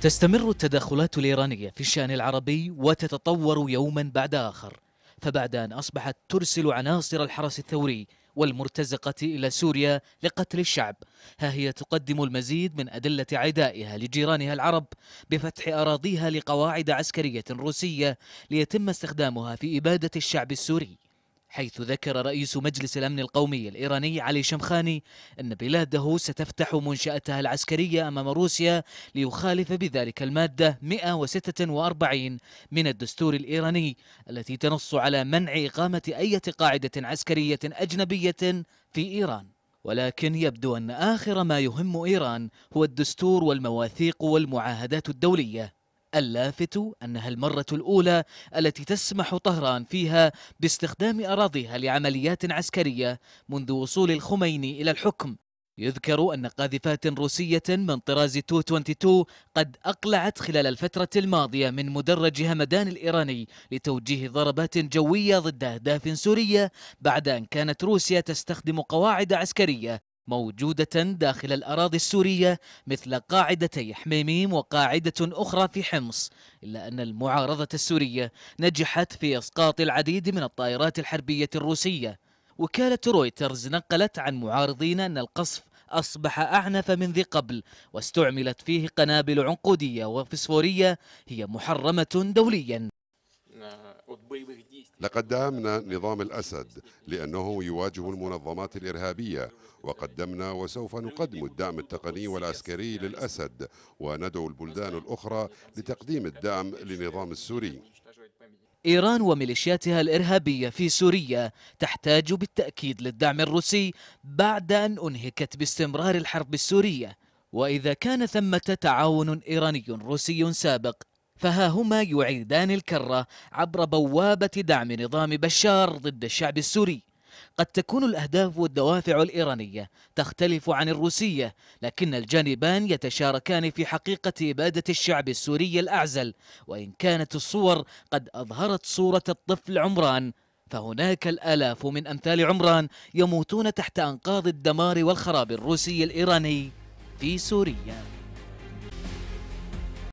تستمر التدخلات الإيرانية في الشأن العربي وتتطور يوما بعد آخر فبعد أن أصبحت ترسل عناصر الحرس الثوري والمرتزقة إلى سوريا لقتل الشعب ها هي تقدم المزيد من أدلة عدائها لجيرانها العرب بفتح أراضيها لقواعد عسكرية روسية ليتم استخدامها في إبادة الشعب السوري حيث ذكر رئيس مجلس الأمن القومي الإيراني علي شمخاني أن بلاده ستفتح منشأتها العسكرية أمام روسيا ليخالف بذلك المادة 146 من الدستور الإيراني التي تنص على منع إقامة أي قاعدة عسكرية أجنبية في إيران ولكن يبدو أن آخر ما يهم إيران هو الدستور والمواثيق والمعاهدات الدولية اللافت أنها المرة الأولى التي تسمح طهران فيها باستخدام أراضيها لعمليات عسكرية منذ وصول الخميني إلى الحكم يذكر أن قاذفات روسية من طراز 222 قد أقلعت خلال الفترة الماضية من مدرج همدان الإيراني لتوجيه ضربات جوية ضد أهداف سورية بعد أن كانت روسيا تستخدم قواعد عسكرية موجودة داخل الأراضي السورية مثل قاعدتي حميميم وقاعدة أخرى في حمص إلا أن المعارضة السورية نجحت في إسقاط العديد من الطائرات الحربية الروسية وكالة رويترز نقلت عن معارضين أن القصف أصبح أعنف من ذي قبل واستعملت فيه قنابل عنقودية وفسفورية هي محرمة دوليا لقد دعمنا نظام الأسد لأنه يواجه المنظمات الإرهابية وقدمنا وسوف نقدم الدعم التقني والعسكري للأسد وندعو البلدان الأخرى لتقديم الدعم للنظام السوري إيران وميليشياتها الإرهابية في سوريا تحتاج بالتأكيد للدعم الروسي بعد أن أنهكت باستمرار الحرب السورية وإذا كان ثمة تعاون إيراني روسي سابق فها هما يعيدان الكرة عبر بوابة دعم نظام بشار ضد الشعب السوري قد تكون الأهداف والدوافع الإيرانية تختلف عن الروسية لكن الجانبان يتشاركان في حقيقة إبادة الشعب السوري الأعزل وإن كانت الصور قد أظهرت صورة الطفل عمران فهناك الآلاف من أمثال عمران يموتون تحت أنقاض الدمار والخراب الروسي الإيراني في سوريا